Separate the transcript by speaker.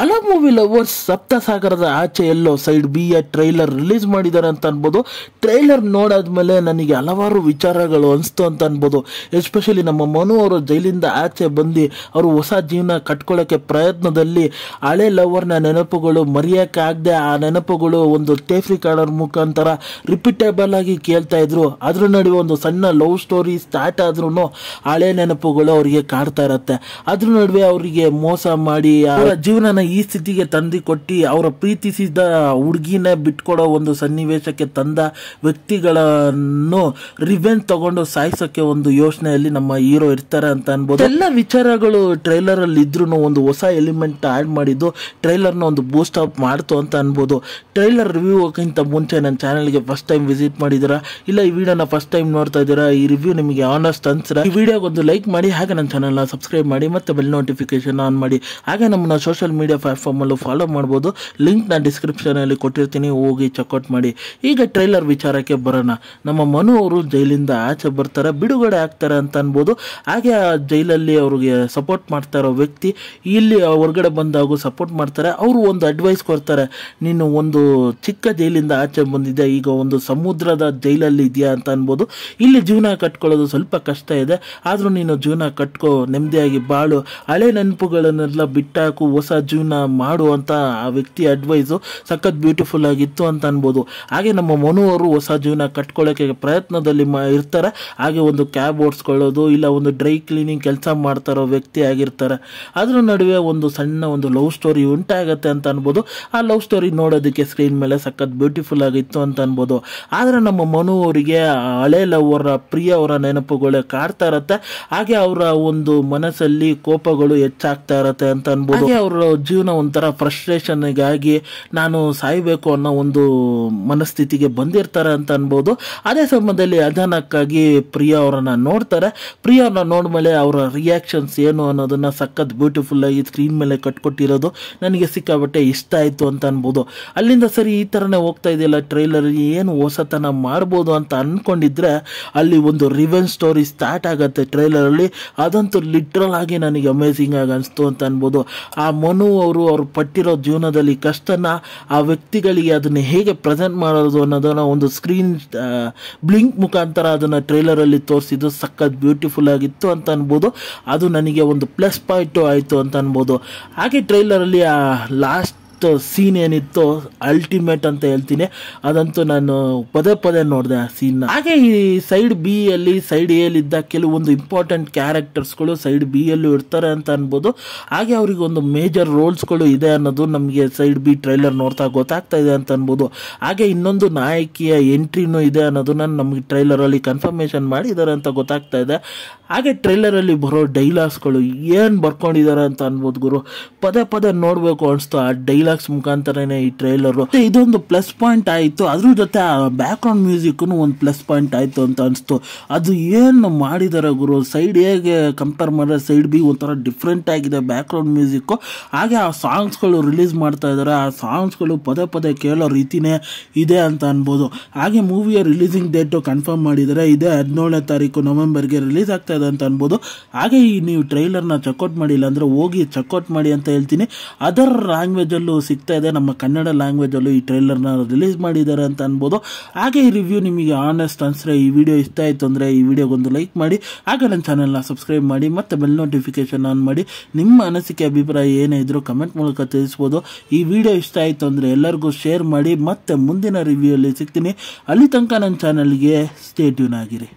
Speaker 1: ಅಲ movie lovers Saptasagarada Aache Ello side B a trailer release ಮಾಡಿದ್ದಾರೆ ಅಂತ ಅನ್ಬೋದು ಟ್ರೈಲರ್ ನೋಡಾದ್ಮೇಲೆ ನನಗೆ ಹಲವಾರು ವಿಚಾರಗಳು ಅನಿಸ್ತು ಅಂತ ಅನ್ಬೋದು ಎಸ್ಪೆಷಲಿ ನಮ್ಮ ಮನು ಅವರು ಜೈಲಿಂದ ಆಚೆ ಬಂದು ಅವರು ಹೊಸ ಜೀವನ ಕಟ್ಕೊಳ್ಳೋಕ್ಕೆ ಪ್ರಯತ್ನದಲ್ಲಿ ಹಳೆ ಲವರ್ನ ನೆನಪುಗಳು ಮರೆಯೋಕ್ಕಾಗದೆ ಆ ನೆನಪುಗಳು ಒಂದು ಟೇಫ್ರಿ ಕಾರ್ಡರ್ ಮುಖಾಂತರ ರಿಪೀಟೇಬಲ್ ಆಗಿ ಕೇಳ್ತಾ ಇದ್ರು ಅದ್ರ ನಡುವೆ ಒಂದು ಸಣ್ಣ ಲವ್ ಸ್ಟೋರಿ ಸ್ಟಾರ್ಟ್ ಆದ್ರೂ ಹಳೆ ನೆನಪುಗಳು ಅವರಿಗೆ ಕಾಡ್ತಾ ಇರತ್ತೆ ಅದ್ರ ನಡುವೆ ಅವರಿಗೆ ಮೋಸ ಮಾಡಿ ಅವರ ಜೀವನ ಈ ಸ್ಥಿತಿಗೆ ಕೊಟ್ಟು ಅವರ ಪ್ರೀತಿಸಿದ ಹುಡುಗಿನ ಬಿಟ್ಕೊಡೋ ಒಂದು ಸನ್ನಿವೇಶಕ್ಕೆ ತಂದ ವ್ಯಕ್ತಿಗಳನ್ನು ರಿವೆಂಜ್ ತಗೊಂಡು ಸಾಯಿಸೋಕ್ಕೆ ಒಂದು ಯೋಚನೆಯಲ್ಲಿ ನಮ್ಮ ಹೀರೋ ಇರ್ತಾರೆ ಅಂತ ಅನ್ಬೋದು ಎಲ್ಲ ವಿಚಾರಗಳು ಟ್ರೈಲರ್ ಅಲ್ಲಿ ಇದ್ರೂ ಒಂದು ಹೊಸ ಎಲಿಮೆಂಟ್ ಆ್ಯಡ್ ಮಾಡಿದ್ದು ಟ್ರೈಲರ್ನ ಒಂದು ಬೂಸ್ಟ್ ಅಪ್ ಮಾಡ್ತು ಅಂತ ಅನ್ಬೋದು ಟ್ರೈಲರ್ ರಿವ್ಯೂಗಿಂತ ಮುಂಚೆ ನನ್ನ ಚಾನಲ್ಗೆ ಫಸ್ಟ್ ಟೈಮ್ ವಿಸಿಟ್ ಮಾಡಿದಿರಾ ಇಲ್ಲ ಈ ವಿಡಿಯೋನ ಫಸ್ಟ್ ಟೈಮ್ ನೋಡ್ತಾ ಇದ್ದೀರಾ ಈ ರಿವ್ಯೂ ನಿಮಗೆ ಆನೆಸ್ಟ್ ಅನ್ಸರ ಈ ಒಂದು ಲೈಕ್ ಮಾಡಿ ಹಾಗೆ ನನ್ನ ಚಾನಲ್ನ ಸಬ್ಸ್ಕ್ರೈಬ್ ಮಾಡಿ ಮತ್ತೆ ಬೆಲ್ ನೋಟಿಫಿಕೇಶನ್ ಆನ್ ಮಾಡಿ ಹಾಗೆ ನಮ್ಮನ್ನ social media D F app follow ಮಾಡ್ಬೋದು ಲಿಂಕ್ನ ಡಿಸ್ಕ್ರಿಪ್ಷನಲ್ಲಿ ಕೊಟ್ಟಿರ್ತೀನಿ ಹೋಗಿ ಚೆಕ್ಔಟ್ ಮಾಡಿ ಈಗ ಟ್ರೈಲರ್ ವಿಚಾರಕ್ಕೆ ಬರೋಣ ನಮ್ಮ ಮನು ಅವರು ಜೈಲಿಂದ ಆಚೆ ಬರ್ತಾರೆ ಬಿಡುಗಡೆ ಆಗ್ತಾರೆ ಅಂತ ಅನ್ಬೋದು ಹಾಗೆ ಆ ಜೈಲಲ್ಲಿ ಅವ್ರಿಗೆ ಸಪೋರ್ಟ್ ಮಾಡ್ತಾ ಇರೋ ವ್ಯಕ್ತಿ ಇಲ್ಲಿ ಹೊರಗಡೆ ಬಂದಾಗ ಸಪೋರ್ಟ್ ಮಾಡ್ತಾರೆ ಅವರು ಒಂದು ಅಡ್ವೈಸ್ ಕೊಡ್ತಾರೆ ನೀನು ಒಂದು ಚಿಕ್ಕ ಜೈಲಿಂದ ಆಚೆ ಬಂದಿದೆ ಈಗ ಒಂದು ಸಮುದ್ರದ ಜೈಲಲ್ಲಿ ಇದೆಯಾ ಅಂತ ಅನ್ಬೋದು ಇಲ್ಲಿ ಜೀವನ ಕಟ್ಕೊಳ್ಳೋದು ಸ್ವಲ್ಪ ಕಷ್ಟ ಇದೆ ಆದರೂ ನೀನು ಜೀವನ ಕಟ್ಕೋ ನೆಮ್ಮದಿಯಾಗಿ ಬಾಳು ಹಳೆ ನೆನಪುಗಳನ್ನೆಲ್ಲ ಬಿಟ್ಟಾಕು ಹೊಸ ಜೀವನ ಜೀವನ ಮಾಡು ಆ ವ್ಯಕ್ತಿ ಅಡ್ವೈಸು ಸಖತ್ ಬ್ಯೂಟಿಫುಲ್ ಆಗಿತ್ತು ಅಂತ ಅನ್ಬೋದು ಹಾಗೆ ನಮ್ಮ ಮನು ಅವರು ಹೊಸ ಜೀವನ ಕಟ್ಕೊಳ್ಳೋಕೆ ಪ್ರಯತ್ನದಲ್ಲಿ ಮಾ ಇರ್ತಾರೆ ಹಾಗೆ ಒಂದು ಕ್ಯಾಬ್ ಓಡಿಸ್ಕೊಳ್ಳೋದು ಇಲ್ಲ ಒಂದು ಡ್ರೈ ಕ್ಲೀನಿಂಗ್ ಕೆಲಸ ಮಾಡ್ತಾರೋ ವ್ಯಕ್ತಿ ಆಗಿರ್ತಾರೆ ಅದರ ನಡುವೆ ಒಂದು ಸಣ್ಣ ಒಂದು ಲವ್ ಸ್ಟೋರಿ ಉಂಟಾಗತ್ತೆ ಅಂತ ಅನ್ಬೋದು ಆ ಲವ್ ಸ್ಟೋರಿ ನೋಡೋದಕ್ಕೆ ಸ್ಕ್ರೀನ್ ಮೇಲೆ ಸಖತ್ ಬ್ಯೂಟಿಫುಲ್ ಆಗಿತ್ತು ಅಂತ ಅನ್ಬೋದು ಆದರೆ ನಮ್ಮ ಮನು ಅವರಿಗೆ ಹಳೆ ಲವ್ವರ ಪ್ರಿಯ ಅವರ ನೆನಪುಗಳೇ ಕಾಡ್ತಾ ಇರತ್ತೆ ಹಾಗೆ ಅವರ ಒಂದು ಮನಸ್ಸಲ್ಲಿ ಕೋಪಗಳು ಹೆಚ್ಚಾಗ್ತಾ ಇರತ್ತೆ ಅಂತ ಅನ್ಬೋದು ಅವರ ಜೀವನ ಒಂಥರ ಫ್ರಸ್ಟ್ರೇಷನ್ಗಾಗಿ ನಾನು ಸಾಯಬೇಕು ಅನ್ನೋ ಒಂದು ಮನಸ್ಥಿತಿಗೆ ಬಂದಿರ್ತಾರೆ ಅಂತ ಅನ್ಬೋದು ಅದೇ ಸಮಯದಲ್ಲಿ ಅಧಾನಕ್ಕಾಗಿ ಪ್ರಿಯಾ ಅವರನ್ನು ನೋಡ್ತಾರೆ ಪ್ರಿಯಾ ಅವ್ರನ್ನ ನೋಡ್ಮೇಲೆ ಅವರ ರಿಯಾಕ್ಷನ್ಸ್ ಏನು ಅನ್ನೋದನ್ನು ಸಖತ್ ಬ್ಯೂಟಿಫುಲ್ ಆಗಿ ಸ್ಕ್ರೀನ್ ಮೇಲೆ ಕಟ್ಕೊಟ್ಟಿರೋದು ನನಗೆ ಸಿಕ್ಕಾಬಟ್ಟೆ ಇಷ್ಟ ಆಯಿತು ಅಂತ ಅನ್ಬೋದು ಅಲ್ಲಿಂದ ಸರಿ ಈ ಥರನೇ ಹೋಗ್ತಾ ಇದೆಯಲ್ಲ ಟ್ರೈಲರ್ ಏನು ಹೊಸತನ ಮಾಡ್ಬೋದು ಅಂತ ಅಂದ್ಕೊಂಡಿದ್ರೆ ಅಲ್ಲಿ ಒಂದು ರಿವೆನ್ ಸ್ಟೋರಿ ಸ್ಟಾರ್ಟ್ ಆಗುತ್ತೆ ಟ್ರೈಲರಲ್ಲಿ ಅದಂತೂ ಲಿಟ್ರಲ್ ಆಗಿ ನನಗೆ ಅಮೇಝಿಂಗ್ ಆಗಿ ಅನಿಸ್ತು ಅಂತ ಅನ್ಬೋದು ಆ ಮನು ಅವರು ಅವರು ಪಟ್ಟಿರೋ ಜೀವನದಲ್ಲಿ ಕಷ್ಟನ ಆ ವ್ಯಕ್ತಿಗಳಿಗೆ ಅದನ್ನು ಹೇಗೆ ಪ್ರೆಸೆಂಟ್ ಮಾಡೋದು ಅನ್ನೋದನ್ನು ಒಂದು ಸ್ಕ್ರೀನ್ ಬ್ಲಿಂಕ್ ಮುಖಾಂತರ ಅದನ್ನು ಟ್ರೈಲರಲ್ಲಿ ತೋರಿಸಿದ್ದು ಸಖತ್ ಬ್ಯೂಟಿಫುಲ್ ಆಗಿತ್ತು ಅಂತ ಅನ್ಬೋದು ಅದು ನನಗೆ ಒಂದು ಪ್ಲಸ್ ಪಾಯಿಂಟು ಆಯಿತು ಅಂತ ಅನ್ಬೋದು ಹಾಗೆ ಟ್ರೈಲರಲ್ಲಿ ಆ ಲಾಸ್ಟ್ ಬೆಸ್ಟ್ ಸೀನ್ ಏನಿತ್ತು ಅಲ್ಟಿಮೇಟ್ ಅಂತ ಹೇಳ್ತೀನಿ ಅದಂತೂ ನಾನು ಪದೇ ಪದೇ ನೋಡಿದೆ ಆ ಸೀನ್ ಹಾಗೆ ಈ ಸೈಡ್ ಬಿ ಅಲ್ಲಿ ಸೈಡ್ ಎಲ್ಲಿ ಇದ್ದ ಕೆಲವೊಂದು ಇಂಪಾರ್ಟೆಂಟ್ ಕ್ಯಾರೆಕ್ಟರ್ಸ್ಗಳು ಸೈಡ್ ಬಿ ಅಲ್ಲೂ ಇರ್ತಾರೆ ಅಂತ ಅನ್ಬೋದು ಹಾಗೆ ಅವ್ರಿಗೆ ಒಂದು ಮೇಜರ್ ರೋಲ್ಸ್ಗಳು ಇದೆ ಅನ್ನೋದು ನಮಗೆ ಸೈಡ್ ಬಿ ಟ್ರೈಲರ್ ನೋಡ್ತಾ ಗೊತ್ತಾಗ್ತಾ ಇದೆ ಅಂತ ಅನ್ಬೋದು ಹಾಗೆ ಇನ್ನೊಂದು ನಾಯಕಿಯ ಎಂಟ್ರಿನೂ ಇದೆ ಅನ್ನೋದು ನಾನು ನಮಗೆ ಟ್ರೈಲರಲ್ಲಿ ಕನ್ಫರ್ಮೇಷನ್ ಮಾಡಿದ್ದಾರೆ ಅಂತ ಗೊತ್ತಾಗ್ತಾ ಇದೆ ಹಾಗೆ ಟ್ರೈಲರಲ್ಲಿ ಬರೋ ಡೈಲಾಗ್ಸ್ಗಳು ಏನು ಬರ್ಕೊಂಡಿದ್ದಾರೆ ಅಂತ ಅನ್ಬೋದು ಗುರು ಪದೇ ಪದೇ ನೋಡಬೇಕು ಅನಿಸ್ತು ಆ ಡೈಲಾಗ್ ಡೈಲಾಗ್ಸ್ ಮುಖಾಂತರನೇ ಈ ಟ್ರೈಲರ್ ಇದೊಂದು ಪ್ಲಸ್ ಪಾಯಿಂಟ್ ಆಯಿತು ಅದ್ರ ಜೊತೆ ಬ್ಯಾಕ್ ಗ್ರೌಂಡ್ ಮ್ಯೂಸಿಕ್ ಒಂದು ಪ್ಲಸ್ ಪಾಯಿಂಟ್ ಆಯಿತು ಅಂತ ಅನಿಸ್ತು ಅದು ಏನು ಮಾಡಿದಾರೆ ಗುರು ಸೈಡ್ ಹೇಗೆ ಕಂಪೇರ್ ಮಾಡಿದ್ರೆ ಸೈಡ್ ಬಿ ಒಂಥರ ಡಿಫ್ರೆಂಟ್ ಆಗಿದೆ ಬ್ಯಾಕ್ ಗ್ರೌಂಡ್ ಮ್ಯೂಸಿಕ್ಕು ಹಾಗೆ ಆ ಸಾಂಗ್ಸ್ಗಳು ರಿಲೀಸ್ ಮಾಡ್ತಾ ಇದ್ದಾರೆ ಆ ಸಾಂಗ್ಸ್ಗಳು ಪದೇ ಪದೇ ಕೇಳೋ ರೀತಿನೇ ಇದೆ ಅಂತ ಅನ್ಬೋದು ಹಾಗೆ ಮೂವಿಯ ರಿಲೀಸಿಂಗ್ ಡೇಟು ಕನ್ಫರ್ಮ್ ಮಾಡಿದರೆ ಇದೇ ಹದಿನೇಳನೇ ತಾರೀಕು ನವೆಂಬರ್ಗೆ ರಿಲೀಸ್ ಆಗ್ತಾ ಇದೆ ಅಂತ ಅನ್ಬೋದು ಹಾಗೆ ಈ ನೀವು ಟ್ರೈಲರ್ನ ಚೆಕ್ಔಟ್ ಮಾಡಿಲ್ಲ ಅಂದ್ರೆ ಹೋಗಿ ಚೆಕ್ಔಟ್ ಮಾಡಿ ಅಂತ ಹೇಳ್ತೀನಿ ಅದರ್ ಲ್ಯಾಂಗ್ವೇಜಲ್ಲೂ ಸಿಗ್ತಾ ಇದೆ ನಮ್ಮ ಕನ್ನಡ ಲ್ಯಾಂಗ್ವೇಜಲ್ಲೂ ಈ ಟ್ರೈಲರ್ನ ರಿಲೀಸ್ ಮಾಡಿದ್ದಾರೆ ಅಂತ ಅನ್ಬೋದು ಹಾಗೆ ಈ ರಿವ್ಯೂ ನಿಮಗೆ ಆನೆಸ್ಟ್ ಅನ್ಸ್ರೆ ಈ ವಿಡಿಯೋ ಇಷ್ಟ ಆಯಿತು ಅಂದರೆ ಈ ವಿಡಿಯೋಗೊಂದು ಲೈಕ್ ಮಾಡಿ ಹಾಗೆ ನನ್ನ ಚಾನಲ್ನ ಸಬ್ಸ್ಕ್ರೈಬ್ ಮಾಡಿ ಮತ್ತು ಬೆಲ್ ನೋಟಿಫಿಕೇಷನ್ ಆನ್ ಮಾಡಿ ನಿಮ್ಮ ಅನಿಸಿಕೆ ಅಭಿಪ್ರಾಯ ಏನೇ ಇದ್ರೂ ಕಮೆಂಟ್ ಮೂಲಕ ತಿಳಿಸ್ಬೋದು ಈ ವಿಡಿಯೋ ಇಷ್ಟ ಆಯಿತು ಅಂದರೆ ಎಲ್ಲರಿಗೂ ಶೇರ್ ಮಾಡಿ ಮತ್ತು ಮುಂದಿನ ರಿವ್ಯೂ ಅಲ್ಲಿ ಸಿಗ್ತೀನಿ ಅಲ್ಲಿ ತನಕ ನನ್ನ ಚಾನಲ್ಗೆ ಸ್ಟೇಟ್ಯೂನ್ ಆಗಿರಿ